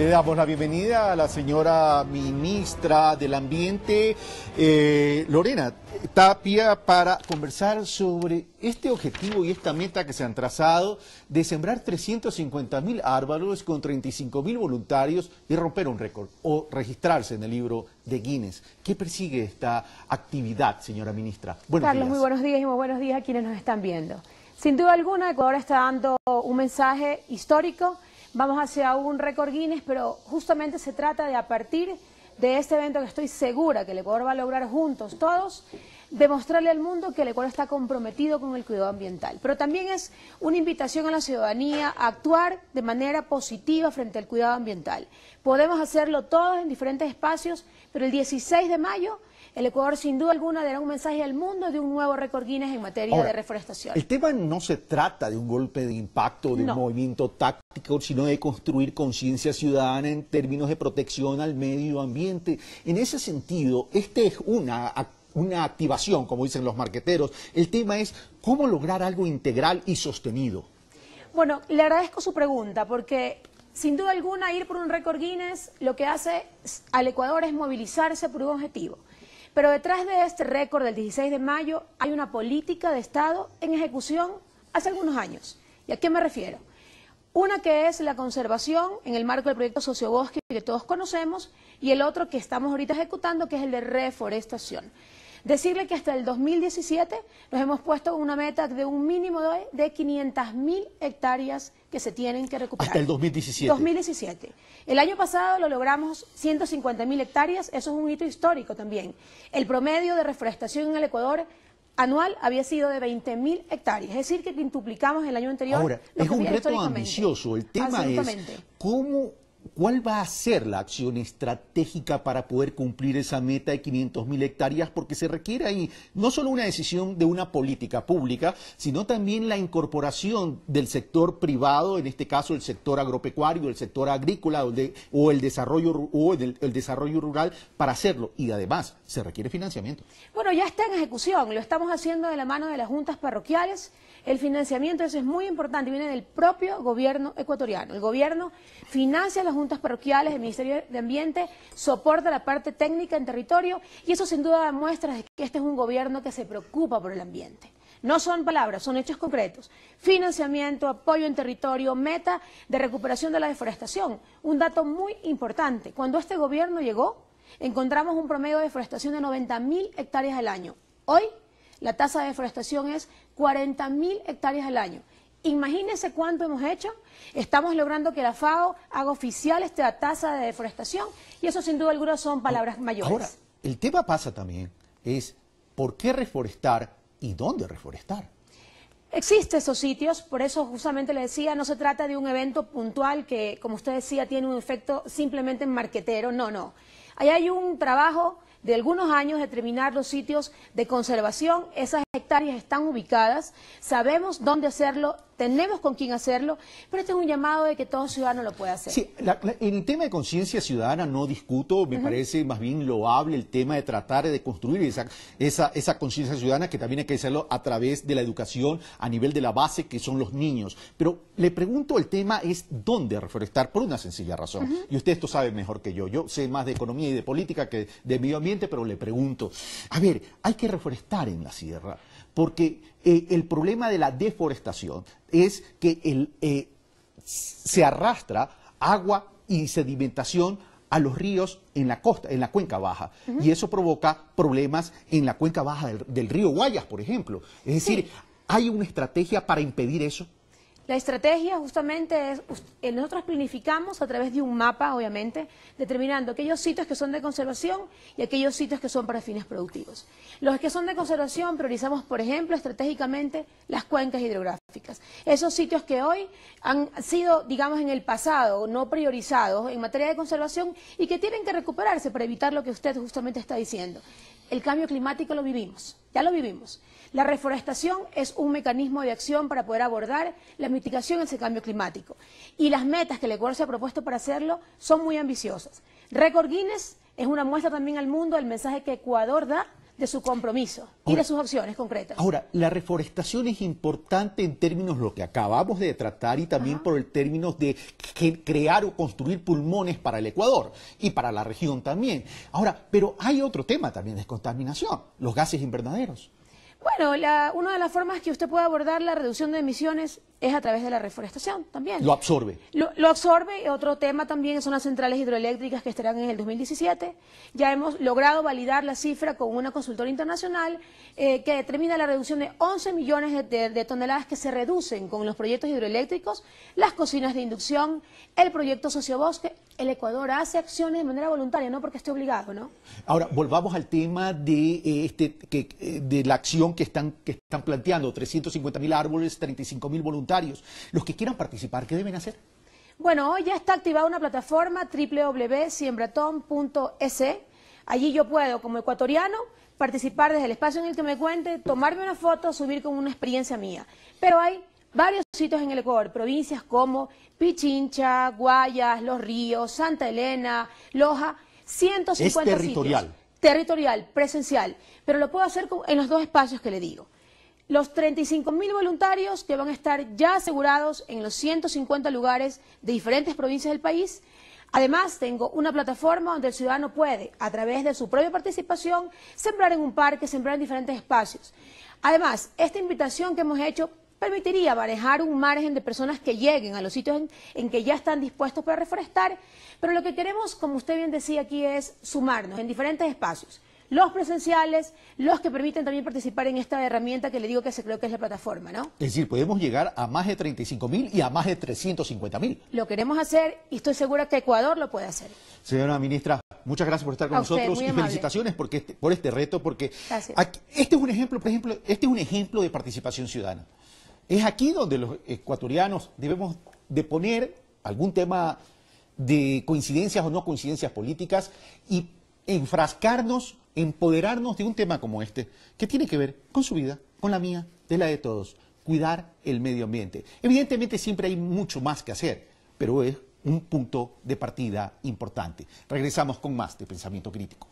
Le damos la bienvenida a la señora ministra del Ambiente, eh, Lorena Tapia, para conversar sobre este objetivo y esta meta que se han trazado de sembrar 350 mil árboles con 35 mil voluntarios y romper un récord o registrarse en el libro de Guinness. ¿Qué persigue esta actividad, señora ministra? Buenos Carlos, muy buenos días y muy buenos días a quienes nos están viendo. Sin duda alguna, Ecuador está dando un mensaje histórico Vamos hacia un récord Guinness, pero justamente se trata de a partir de este evento que estoy segura que el Ecuador va a lograr juntos todos, demostrarle al mundo que el Ecuador está comprometido con el cuidado ambiental. Pero también es una invitación a la ciudadanía a actuar de manera positiva frente al cuidado ambiental. Podemos hacerlo todos en diferentes espacios, pero el 16 de mayo el Ecuador sin duda alguna dará un mensaje al mundo de un nuevo récord Guinness en materia de reforestación. El tema no se trata de un golpe de impacto, de un movimiento táctico, sino de construir conciencia ciudadana en términos de protección al medio ambiente. En ese sentido, este es una una activación, como dicen los marqueteros. El tema es cómo lograr algo integral y sostenido. Bueno, le agradezco su pregunta porque sin duda alguna ir por un récord Guinness lo que hace al Ecuador es movilizarse por un objetivo. Pero detrás de este récord del 16 de mayo hay una política de Estado en ejecución hace algunos años. ¿Y a qué me refiero? Una que es la conservación en el marco del proyecto Sociobosque que todos conocemos y el otro que estamos ahorita ejecutando que es el de reforestación. Decirle que hasta el 2017 nos hemos puesto una meta de un mínimo de, de 500.000 hectáreas que se tienen que recuperar. Hasta el 2017. 2017. El año pasado lo logramos 150.000 hectáreas, eso es un hito histórico también. El promedio de reforestación en el Ecuador anual había sido de 20.000 hectáreas, es decir, que quintuplicamos el año anterior. Ahora, es un reto ambicioso. El tema es cómo ¿Cuál va a ser la acción estratégica para poder cumplir esa meta de 500.000 hectáreas? Porque se requiere ahí no solo una decisión de una política pública, sino también la incorporación del sector privado, en este caso el sector agropecuario, el sector agrícola o, el, desarrollo, o el, desarrollo rural para hacerlo. Y además se requiere financiamiento. Bueno, ya está en ejecución, lo estamos haciendo de la mano de las juntas parroquiales. El financiamiento, eso es muy importante, viene del propio gobierno ecuatoriano. El gobierno financia juntas parroquiales, el Ministerio de Ambiente, soporta la parte técnica en territorio y eso sin duda demuestra que este es un gobierno que se preocupa por el ambiente. No son palabras, son hechos concretos. Financiamiento, apoyo en territorio, meta de recuperación de la deforestación. Un dato muy importante. Cuando este gobierno llegó, encontramos un promedio de deforestación de 90.000 hectáreas al año. Hoy, la tasa de deforestación es 40.000 hectáreas al año. Imagínense cuánto hemos hecho. Estamos logrando que la FAO haga oficial esta tasa de deforestación y eso sin duda alguna son palabras mayores. Ahora, el tema pasa también es por qué reforestar y dónde reforestar. Existen esos sitios, por eso justamente le decía, no se trata de un evento puntual que, como usted decía, tiene un efecto simplemente marquetero, no, no. Ahí hay un trabajo de algunos años de terminar los sitios de conservación, esas hectáreas están ubicadas, sabemos dónde hacerlo tenemos con quién hacerlo, pero este es un llamado de que todo ciudadano lo pueda hacer. Sí, la, el tema de conciencia ciudadana no discuto, me parece más bien loable el tema de tratar de construir esa, conciencia ciudadana que también hay que hacerlo a través de la educación a nivel de la base que son los niños. Pero le pregunto, el tema es dónde reforestar por una sencilla razón. Y usted esto sabe mejor que yo. Yo sé más de economía y de política que de medio ambiente, pero le pregunto, a ver, hay que reforestar en la sierra porque eh, el problema de la deforestación es que eh, se arrastra agua y sedimentación a los ríos en la costa, en la cuenca baja. Y eso provoca problemas en la cuenca baja del, río Guayas, por ejemplo. Es decir, ¿hay una estrategia para impedir eso? La estrategia justamente es, eh, nosotros planificamos a través de un mapa, obviamente, determinando aquellos sitios que son de conservación y aquellos sitios que son para fines productivos. Los que son de conservación priorizamos, por ejemplo, estratégicamente las cuencas hidrográficas. Esos sitios que hoy han sido, digamos, en el pasado no priorizados en materia de conservación y que tienen que recuperarse para evitar lo que usted justamente está diciendo. El cambio climático lo vivimos, ya lo vivimos. La reforestación es un mecanismo de acción para poder abordar la mitigación ese cambio climático. Y las metas que el Ecuador se ha propuesto para hacerlo son muy ambiciosas. Record Guinness es una muestra también al mundo del mensaje que Ecuador da de su compromiso y de sus opciones concretas. Ahora, la reforestación es importante en términos de lo que acabamos de tratar y también por el término de crear o construir pulmones para el Ecuador y para la región también. Ahora, pero hay otro tema también, de contaminación, los gases invernaderos. Bueno, la, una de las formas que usted puede abordar la reducción de emisiones es a través de la reforestación también. Lo absorbe. Lo, absorbe. Otro tema también son las centrales hidroeléctricas que estarán en el 2017. Ya hemos logrado validar la cifra con una consultora internacional eh, que determina la reducción de 11 millones de, de, toneladas que se reducen con los proyectos hidroeléctricos, las cocinas de inducción, el proyecto Sociobosque. El Ecuador hace acciones de manera voluntaria, no porque esté obligado, ¿no? Ahora, volvamos al tema de, este, que, eh, de la acción que están, que están planteando, 350.000 árboles, mil voluntarios. Los que quieran participar, ¿qué deben hacer? Bueno, hoy ya está activada una plataforma www.siembratón.es, e. Allí yo puedo, como ecuatoriano, participar desde el espacio en el que me cuente, tomarme una foto, subir con una experiencia mía. Pero hay varios sitios en el Ecuador, provincias como Pichincha, Guayas, Los Ríos, Santa Elena, Loja, 150 Es territorial territorial, presencial, pero lo puedo hacer en los dos espacios que le digo. Los 35 mil voluntarios que van a estar ya asegurados en los 150 lugares de diferentes provincias del país. Además, tengo una plataforma donde el ciudadano puede, a través de su propia participación, sembrar en un parque, sembrar en diferentes espacios. Además, esta invitación que hemos hecho permitiría manejar un margen de personas que lleguen a los sitios en, que ya están dispuestos para reforestar, pero lo que queremos, como usted bien decía aquí, es sumarnos en diferentes espacios, los presenciales, los que permiten también participar en esta herramienta que le digo que se creo que es la plataforma, ¿no? Es decir, podemos llegar a más de 35 mil y a más de 350 mil. Lo queremos hacer y estoy segura que Ecuador lo puede hacer. Señora ministra, muchas gracias por estar con nosotros y felicitaciones porque este, por este reto, porque este es un ejemplo, por ejemplo, este es un ejemplo de participación ciudadana. Es aquí donde los ecuatorianos debemos de poner algún tema de coincidencias o no coincidencias políticas y enfrascarnos, empoderarnos de un tema como este, que tiene que ver con su vida, con la mía, de la de todos, cuidar el medio ambiente. Evidentemente siempre hay mucho más que hacer, pero es un punto de partida importante. Regresamos con más de Pensamiento Crítico.